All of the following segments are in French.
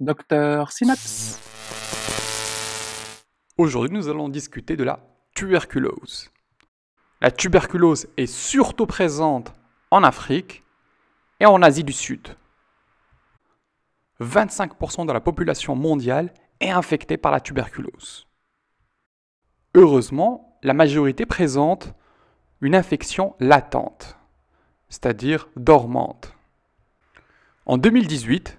Docteur Synapse. Aujourd'hui, nous allons discuter de la tuberculose. La tuberculose est surtout présente en Afrique et en Asie du Sud. 25% de la population mondiale est infectée par la tuberculose. Heureusement, la majorité présente une infection latente, c'est-à-dire dormante. En 2018,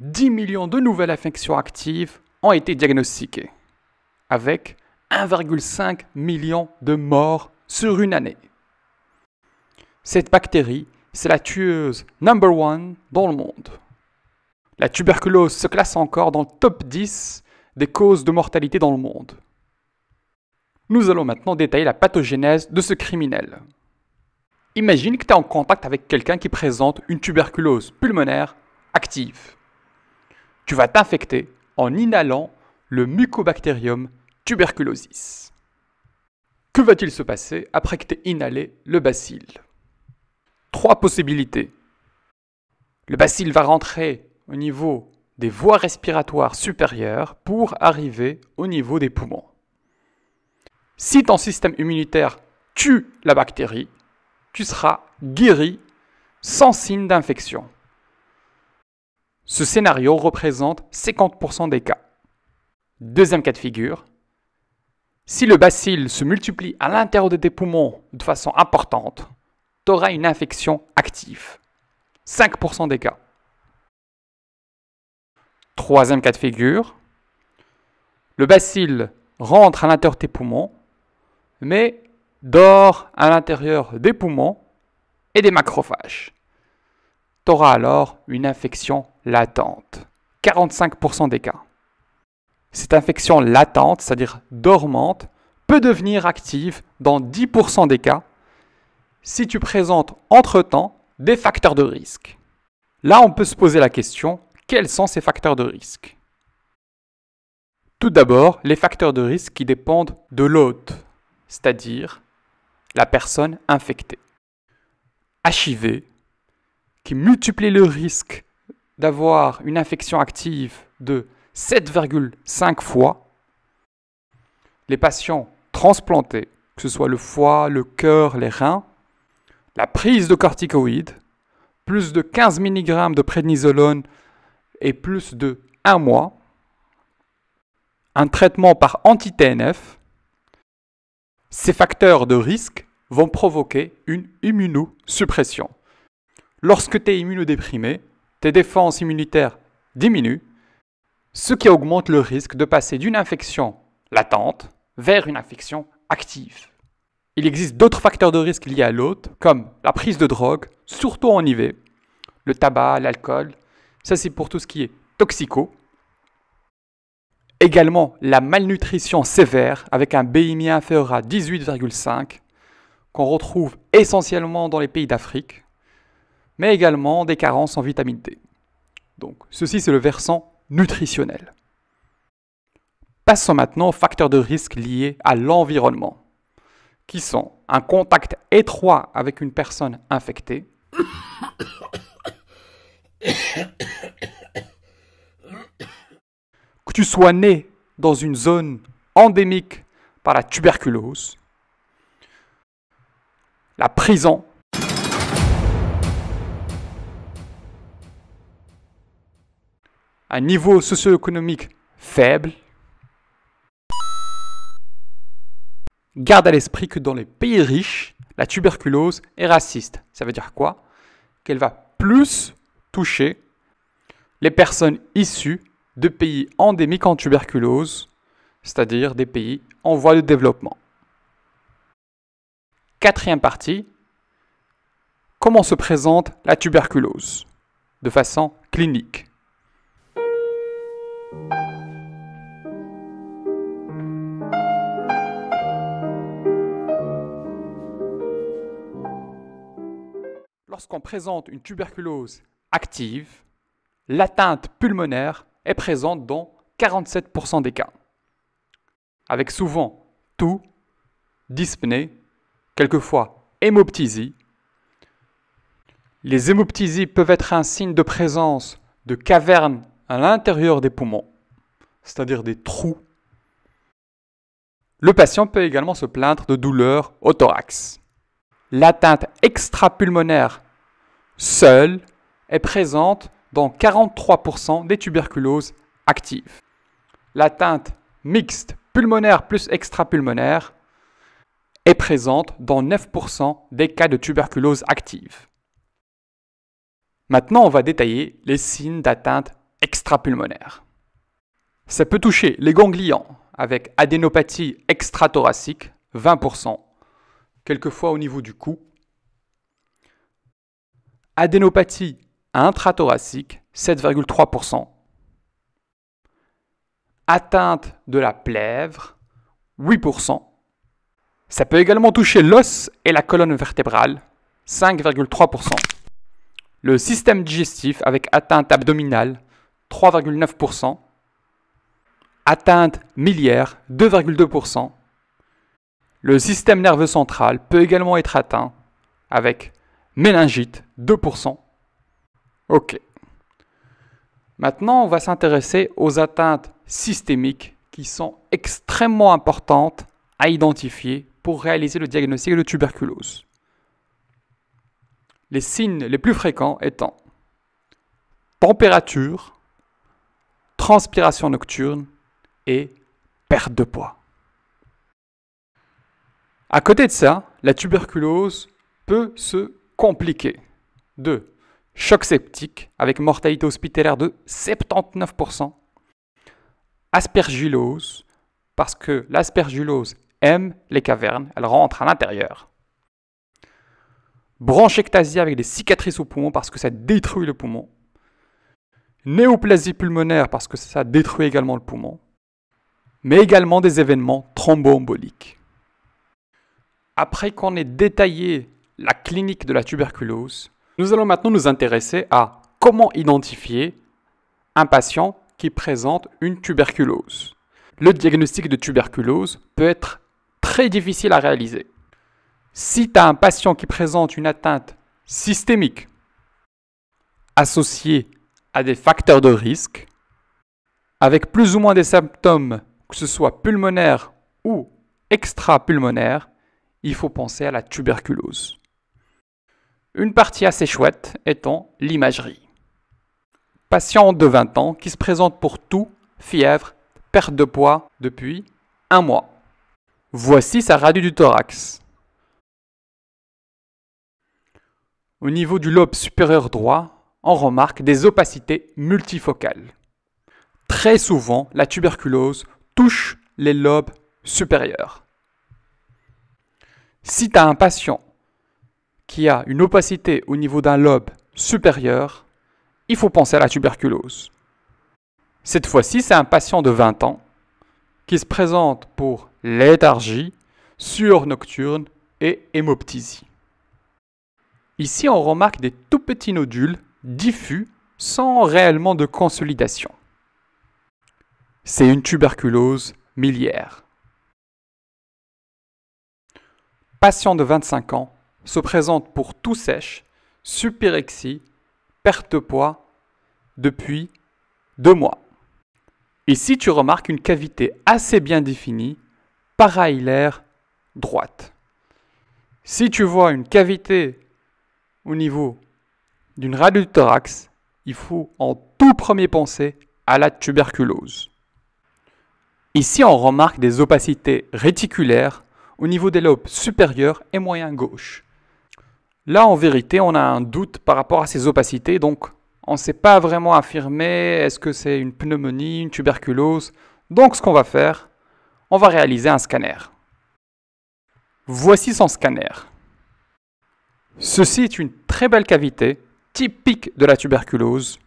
10 millions de nouvelles infections actives ont été diagnostiquées, avec 1,5 million de morts sur une année. Cette bactérie, c'est la tueuse number one dans le monde. La tuberculose se classe encore dans le top 10 des causes de mortalité dans le monde. Nous allons maintenant détailler la pathogénèse de ce criminel. Imagine que tu es en contact avec quelqu'un qui présente une tuberculose pulmonaire active tu vas t'infecter en inhalant le Mucobacterium tuberculosis. Que va-t-il se passer après que tu aies inhalé le bacille Trois possibilités. Le bacille va rentrer au niveau des voies respiratoires supérieures pour arriver au niveau des poumons. Si ton système immunitaire tue la bactérie, tu seras guéri sans signe d'infection. Ce scénario représente 50% des cas. Deuxième cas de figure. Si le bacille se multiplie à l'intérieur de tes poumons de façon importante, tu auras une infection active. 5% des cas. Troisième cas de figure. Le bacille rentre à l'intérieur de tes poumons, mais dort à l'intérieur des poumons et des macrophages. Tu auras alors une infection latente. 45% des cas. Cette infection latente, c'est-à-dire dormante, peut devenir active dans 10% des cas si tu présentes entre-temps des facteurs de risque. Là, on peut se poser la question, quels sont ces facteurs de risque Tout d'abord, les facteurs de risque qui dépendent de l'hôte, c'est-à-dire la personne infectée. HIV, qui multiplie le risque d'avoir une infection active de 7,5 fois, les patients transplantés, que ce soit le foie, le cœur, les reins, la prise de corticoïdes, plus de 15 mg de prédnisolone et plus de 1 mois, un traitement par anti-TNF, ces facteurs de risque vont provoquer une immunosuppression. Lorsque tu es immunodéprimé, tes défenses immunitaires diminuent, ce qui augmente le risque de passer d'une infection latente vers une infection active. Il existe d'autres facteurs de risque liés à l'hôte, comme la prise de drogue, surtout en IV, le tabac, l'alcool, ça c'est pour tout ce qui est toxico. Également la malnutrition sévère avec un BMI inférieur à 18,5 qu'on retrouve essentiellement dans les pays d'Afrique mais également des carences en vitamine D. Donc ceci c'est le versant nutritionnel. Passons maintenant aux facteurs de risque liés à l'environnement, qui sont un contact étroit avec une personne infectée, que tu sois né dans une zone endémique par la tuberculose, la prison un niveau socio-économique faible, garde à l'esprit que dans les pays riches, la tuberculose est raciste. Ça veut dire quoi Qu'elle va plus toucher les personnes issues de pays endémiques en tuberculose, c'est-à-dire des pays en voie de développement. Quatrième partie, comment se présente la tuberculose de façon clinique Lorsqu'on présente une tuberculose active, l'atteinte pulmonaire est présente dans 47% des cas, avec souvent toux, dyspnée, quelquefois hémoptysie. Les hémoptysies peuvent être un signe de présence de cavernes à l'intérieur des poumons, c'est-à-dire des trous. Le patient peut également se plaindre de douleurs au thorax. L'atteinte extrapulmonaire seule est présente dans 43% des tuberculoses actives. L'atteinte mixte pulmonaire plus extrapulmonaire est présente dans 9% des cas de tuberculose active. Maintenant, on va détailler les signes d'atteinte extrapulmonaire. Ça peut toucher les ganglions avec adénopathie extrathoracique, 20%, quelquefois au niveau du cou. Adénopathie intrathoracique, 7,3%. Atteinte de la plèvre, 8%. Ça peut également toucher l'os et la colonne vertébrale, 5,3%. Le système digestif avec atteinte abdominale, 3,9%, atteinte miliaire 2,2%. Le système nerveux central peut également être atteint avec méningite, 2%. OK. Maintenant, on va s'intéresser aux atteintes systémiques qui sont extrêmement importantes à identifier pour réaliser le diagnostic de tuberculose. Les signes les plus fréquents étant température, transpiration nocturne et perte de poids. À côté de ça, la tuberculose peut se compliquer de choc septique avec mortalité hospitalière de 79%, aspergillose parce que l'aspergillose aime les cavernes, elle rentre à l'intérieur. Bronchectasie avec des cicatrices au poumon parce que ça détruit le poumon néoplasie pulmonaire parce que ça détruit également le poumon, mais également des événements thromboemboliques. Après qu'on ait détaillé la clinique de la tuberculose, nous allons maintenant nous intéresser à comment identifier un patient qui présente une tuberculose. Le diagnostic de tuberculose peut être très difficile à réaliser. Si tu as un patient qui présente une atteinte systémique associée à des facteurs de risque, avec plus ou moins des symptômes, que ce soit pulmonaires ou extra-pulmonaires, il faut penser à la tuberculose. Une partie assez chouette étant l'imagerie. Patient de 20 ans qui se présente pour tout, fièvre, perte de poids depuis un mois. Voici sa radio du thorax. Au niveau du lobe supérieur droit, on remarque des opacités multifocales. Très souvent, la tuberculose touche les lobes supérieurs. Si tu as un patient qui a une opacité au niveau d'un lobe supérieur, il faut penser à la tuberculose. Cette fois-ci, c'est un patient de 20 ans qui se présente pour léthargie, sueur nocturne et hémoptysie. Ici, on remarque des tout petits nodules diffus sans réellement de consolidation. C'est une tuberculose miliaire. Patient de 25 ans se présente pour tout sèche, supirexie, perte de poids depuis deux mois. Ici, tu remarques une cavité assez bien définie, paraillaire droite. Si tu vois une cavité au niveau d'une radio thorax, il faut en tout premier penser à la tuberculose. Ici, on remarque des opacités réticulaires au niveau des lobes supérieurs et moyen gauche. Là, en vérité, on a un doute par rapport à ces opacités, donc on ne sait pas vraiment affirmer est-ce que c'est une pneumonie, une tuberculose. Donc, ce qu'on va faire, on va réaliser un scanner. Voici son scanner. Ceci est une très belle cavité typique de la tuberculose.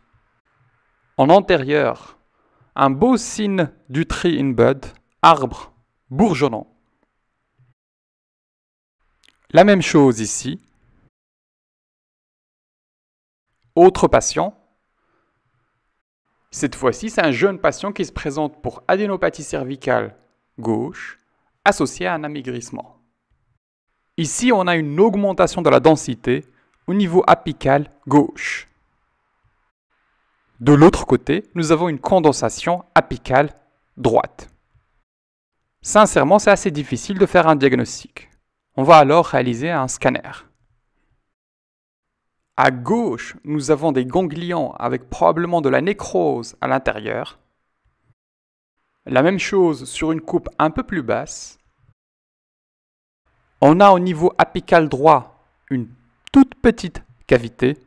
En antérieur, un beau signe du tree in bud, arbre bourgeonnant. La même chose ici. Autre patient. Cette fois-ci, c'est un jeune patient qui se présente pour adénopathie cervicale gauche associée à un amaigrissement. Ici, on a une augmentation de la densité niveau apical gauche. De l'autre côté, nous avons une condensation apicale droite. Sincèrement, c'est assez difficile de faire un diagnostic. On va alors réaliser un scanner. À gauche, nous avons des ganglions avec probablement de la nécrose à l'intérieur. La même chose sur une coupe un peu plus basse. On a au niveau apical droit une toute petite cavité.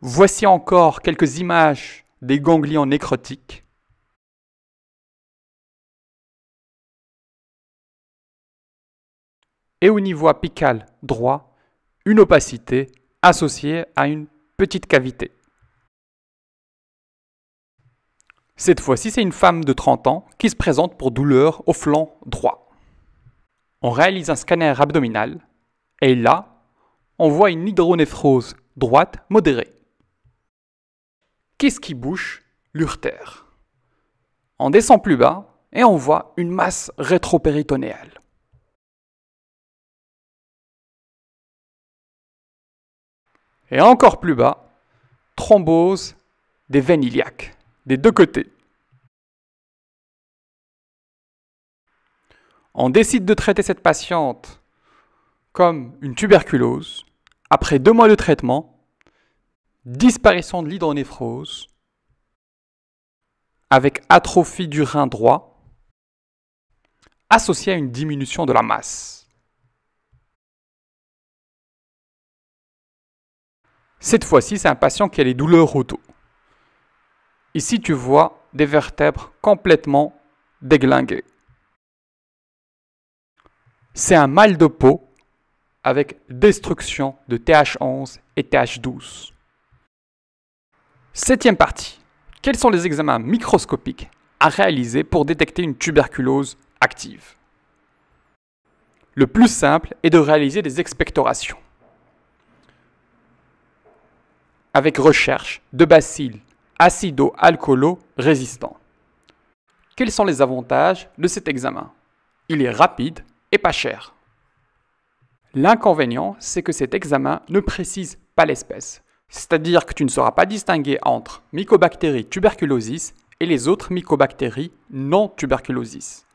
Voici encore quelques images des ganglions nécrotiques. Et au niveau apical droit, une opacité associée à une petite cavité. Cette fois-ci, c'est une femme de 30 ans qui se présente pour douleur au flanc droit. On réalise un scanner abdominal et là, on voit une hydronéphrose droite modérée. Qu'est-ce qui bouche l'urtère On descend plus bas et on voit une masse rétropéritonéale. Et encore plus bas, thrombose des veines iliaques, des deux côtés. On décide de traiter cette patiente comme une tuberculose, après deux mois de traitement, disparition de l'hydronéphrose, avec atrophie du rein droit, associée à une diminution de la masse. Cette fois-ci, c'est un patient qui a les douleurs au dos. Ici, tu vois des vertèbres complètement déglinguées. C'est un mal de peau avec destruction de TH11 et TH12. Septième partie. Quels sont les examens microscopiques à réaliser pour détecter une tuberculose active Le plus simple est de réaliser des expectorations. Avec recherche de bacilles acido-alcoolo résistants. Quels sont les avantages de cet examen Il est rapide et pas cher. L'inconvénient, c'est que cet examen ne précise pas l'espèce. C'est-à-dire que tu ne sauras pas distinguer entre mycobactéries tuberculosis et les autres mycobactéries non tuberculosis.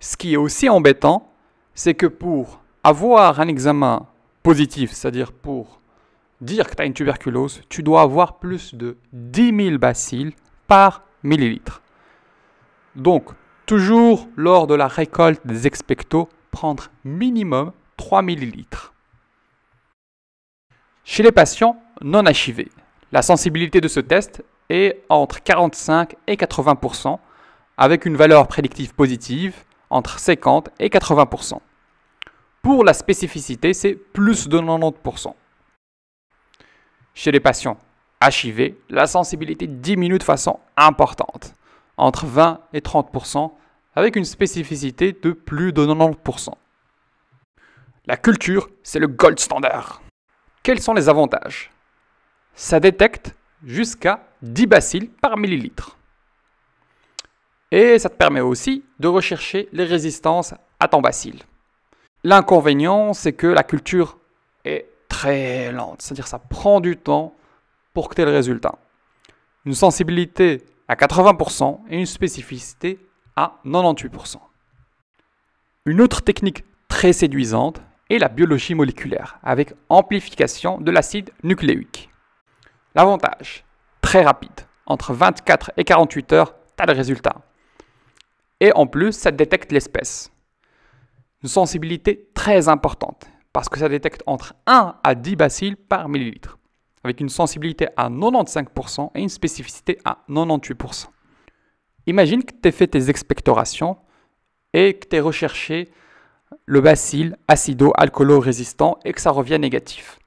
Ce qui est aussi embêtant, c'est que pour avoir un examen positif, c'est-à-dire pour dire que tu as une tuberculose, tu dois avoir plus de 10 000 bacilles par millilitre. Donc, toujours lors de la récolte des expectos, prendre minimum 3 ml. Chez les patients non achivés, la sensibilité de ce test est entre 45 et 80 avec une valeur prédictive positive entre 50 et 80 Pour la spécificité, c'est plus de 90 Chez les patients achivés, la sensibilité diminue de façon importante, entre 20 et 30 avec une spécificité de plus de 90 la culture, c'est le gold standard. Quels sont les avantages Ça détecte jusqu'à 10 bacilles par millilitre. Et ça te permet aussi de rechercher les résistances à ton bacille. L'inconvénient, c'est que la culture est très lente, c'est-à-dire ça prend du temps pour que tu aies le résultat. Une sensibilité à 80% et une spécificité à 98%. Une autre technique très séduisante, et la biologie moléculaire, avec amplification de l'acide nucléique. L'avantage, très rapide, entre 24 et 48 heures, t'as le résultat. Et en plus, ça détecte l'espèce. Une sensibilité très importante, parce que ça détecte entre 1 à 10 bacilles par millilitre, avec une sensibilité à 95% et une spécificité à 98%. Imagine que tu aies fait tes expectorations et que tu aies recherché le bacille acido-alcoolo-résistant et que ça revient négatif.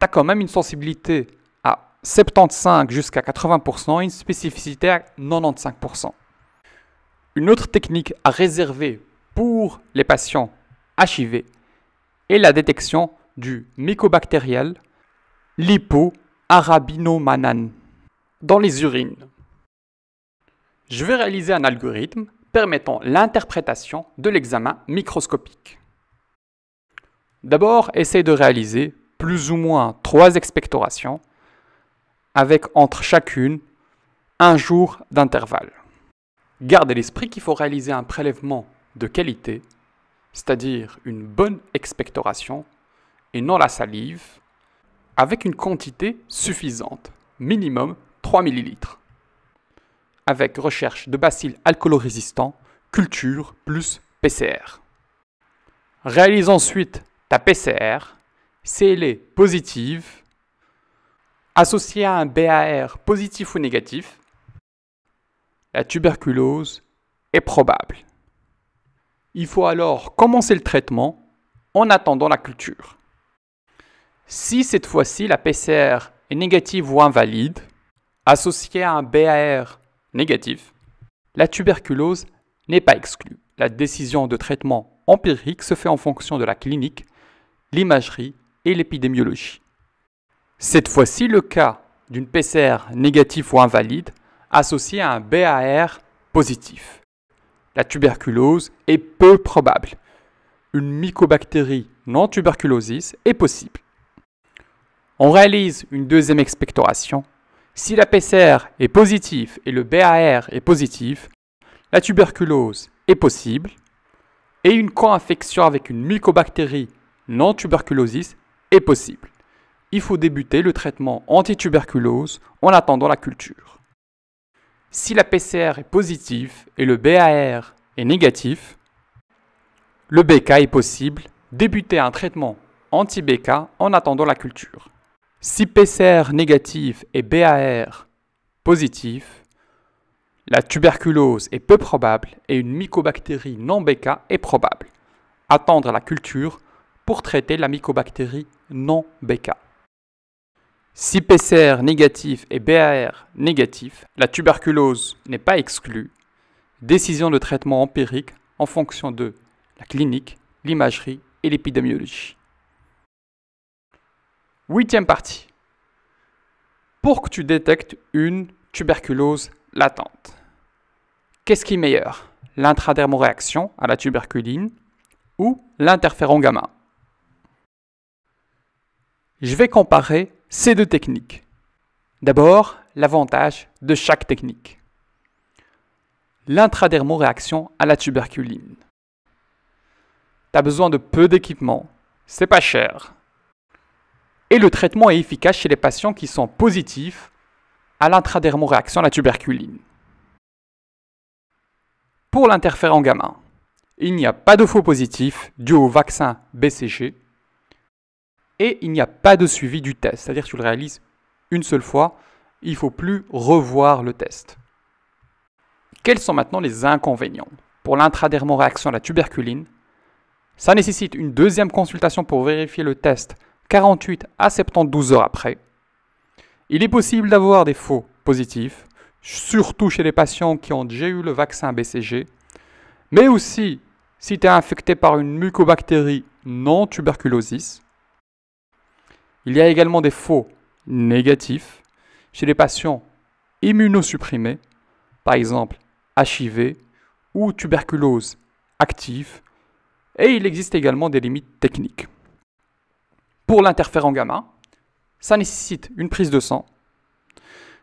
Tu as quand même une sensibilité à 75 jusqu'à 80% et une spécificité à 95%. Une autre technique à réserver pour les patients HIV est la détection du mycobactériel lipo-arabinomanane dans les urines. Je vais réaliser un algorithme permettant l'interprétation de l'examen microscopique. D'abord, essaye de réaliser plus ou moins trois expectorations avec entre chacune un jour d'intervalle. Gardez à l'esprit qu'il faut réaliser un prélèvement de qualité, c'est-à-dire une bonne expectoration et non la salive, avec une quantité suffisante, minimum 3 ml, avec recherche de bacilles alcooloresistants, culture plus PCR. Réalise ensuite ta PCR, si elle est positive, associée à un BAR positif ou négatif, la tuberculose est probable. Il faut alors commencer le traitement en attendant la culture. Si cette fois-ci la PCR est négative ou invalide, associée à un BAR négatif, la tuberculose n'est pas exclue. La décision de traitement empirique se fait en fonction de la clinique l'imagerie et l'épidémiologie. Cette fois-ci, le cas d'une PCR négative ou invalide associée à un BAR positif. La tuberculose est peu probable. Une mycobactérie non tuberculosis est possible. On réalise une deuxième expectoration. Si la PCR est positive et le BAR est positif, la tuberculose est possible et une co-infection avec une mycobactérie non tuberculosis est possible. Il faut débuter le traitement anti-tuberculose en attendant la culture. Si la PCR est positive et le BAR est négatif, le BK est possible, débuter un traitement anti-BK en attendant la culture. Si PCR négatif et BAR positif, la tuberculose est peu probable et une mycobactérie non BK est probable. Attendre la culture pour traiter la mycobactérie non BK. Si PCR négatif et BAR négatif, la tuberculose n'est pas exclue. Décision de traitement empirique en fonction de la clinique, l'imagerie et l'épidémiologie. Huitième partie. Pour que tu détectes une tuberculose latente, qu'est-ce qui est meilleur L'intradermoréaction à la tuberculine ou l'interféron gamma je vais comparer ces deux techniques. D'abord, l'avantage de chaque technique. L'intradermoréaction à la tuberculine. Tu as besoin de peu d'équipement, c'est pas cher. Et le traitement est efficace chez les patients qui sont positifs à l'intradermoréaction à la tuberculine. Pour l'interférent gamin, il n'y a pas de faux positifs dû au vaccin BCG et il n'y a pas de suivi du test. C'est-à-dire que tu le réalises une seule fois, il ne faut plus revoir le test. Quels sont maintenant les inconvénients Pour l'intradermoréaction à la tuberculine, ça nécessite une deuxième consultation pour vérifier le test 48 à 72 heures après. Il est possible d'avoir des faux positifs, surtout chez les patients qui ont déjà eu le vaccin BCG, mais aussi si tu es infecté par une mucobactérie non tuberculosis, il y a également des faux négatifs chez les patients immunosupprimés, par exemple HIV ou tuberculose active, et il existe également des limites techniques. Pour l'interférent gamma, ça nécessite une prise de sang,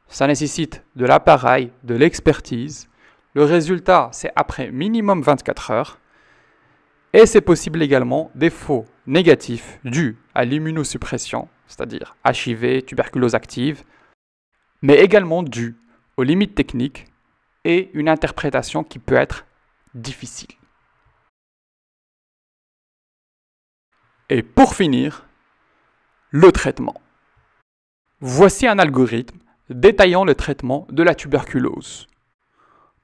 ça nécessite de l'appareil, de l'expertise, le résultat c'est après minimum 24 heures, et c'est possible également des faux négatif dû à l'immunosuppression, c'est-à-dire HIV, tuberculose active, mais également dû aux limites techniques et une interprétation qui peut être difficile. Et pour finir, le traitement. Voici un algorithme détaillant le traitement de la tuberculose.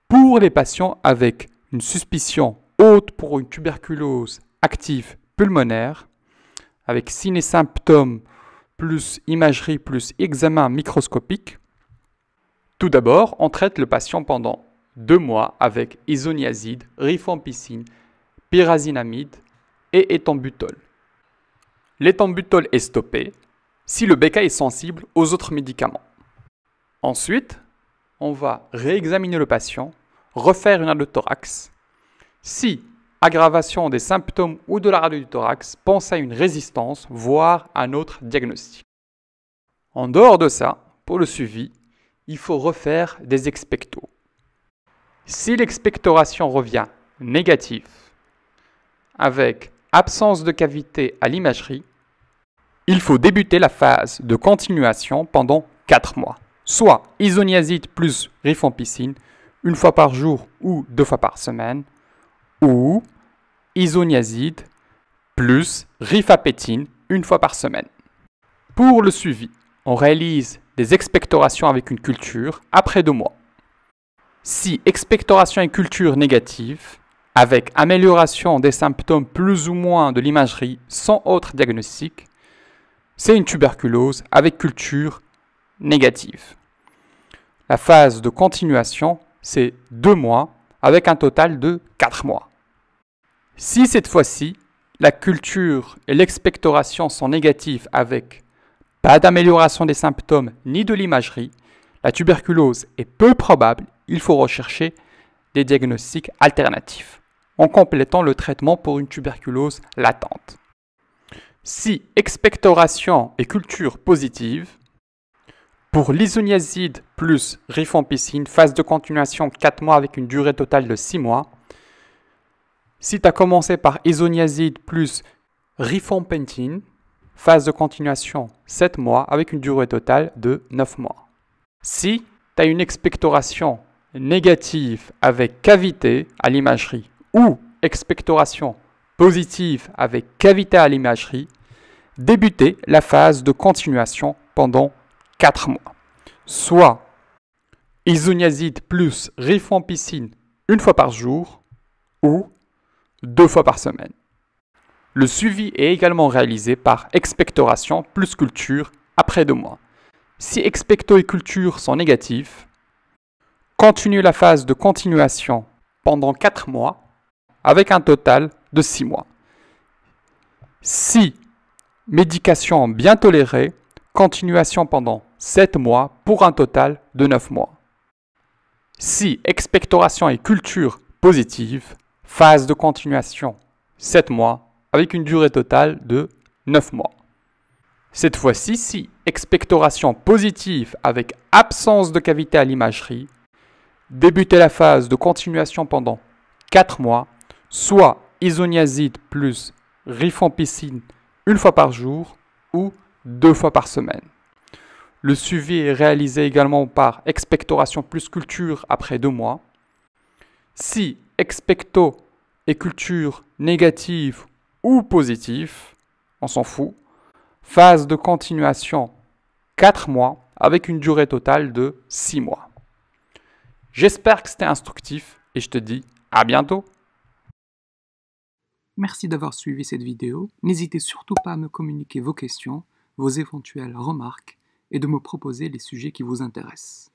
Pour les patients avec une suspicion haute pour une tuberculose active pulmonaire avec signes et symptômes plus imagerie plus examen microscopique. Tout d'abord, on traite le patient pendant deux mois avec isoniazide, rifampicine, pyrazinamide et étambutol. L'étambutol est stoppé si le BK est sensible aux autres médicaments. Ensuite, on va réexaminer le patient, refaire une aide thorax. Si aggravation des symptômes ou de la radio du thorax, pensez à une résistance, voire à un autre diagnostic. En dehors de ça, pour le suivi, il faut refaire des expectos. Si l'expectoration revient négative, avec absence de cavité à l'imagerie, il faut débuter la phase de continuation pendant 4 mois, soit isoniazide plus rifampicine, une fois par jour ou deux fois par semaine, ou isoniazide plus rifapétine une fois par semaine. Pour le suivi, on réalise des expectorations avec une culture après deux mois. Si expectoration et culture négative, avec amélioration des symptômes plus ou moins de l'imagerie sans autre diagnostic, c'est une tuberculose avec culture négative. La phase de continuation, c'est deux mois avec un total de 4 mois. Si cette fois-ci, la culture et l'expectoration sont négatives avec pas d'amélioration des symptômes ni de l'imagerie, la tuberculose est peu probable, il faut rechercher des diagnostics alternatifs en complétant le traitement pour une tuberculose latente. Si expectoration et culture positive, pour l'isoniazide plus rifampicine, phase de continuation 4 mois avec une durée totale de 6 mois. Si tu as commencé par isoniazide plus rifampentine, phase de continuation 7 mois avec une durée totale de 9 mois. Si tu as une expectoration négative avec cavité à l'imagerie ou expectoration positive avec cavité à l'imagerie, débutez la phase de continuation pendant 4 mois. Soit isoniazide plus rifampicine une fois par jour ou deux fois par semaine. Le suivi est également réalisé par expectoration plus culture après deux mois. Si expecto et culture sont négatifs, continuez la phase de continuation pendant 4 mois avec un total de 6 mois. Si médication bien tolérée, continuation pendant 7 mois pour un total de 9 mois. Si expectoration et culture positive, phase de continuation 7 mois avec une durée totale de 9 mois. Cette fois-ci, si expectoration positive avec absence de cavité à l'imagerie, débutez la phase de continuation pendant 4 mois, soit isoniazide plus rifampicine une fois par jour ou deux fois par semaine. Le suivi est réalisé également par expectoration plus culture après deux mois. Si expecto et culture négative ou positive, on s'en fout. Phase de continuation 4 mois avec une durée totale de six mois. J'espère que c'était instructif et je te dis à bientôt. Merci d'avoir suivi cette vidéo. N'hésitez surtout pas à me communiquer vos questions, vos éventuelles remarques et de me proposer les sujets qui vous intéressent.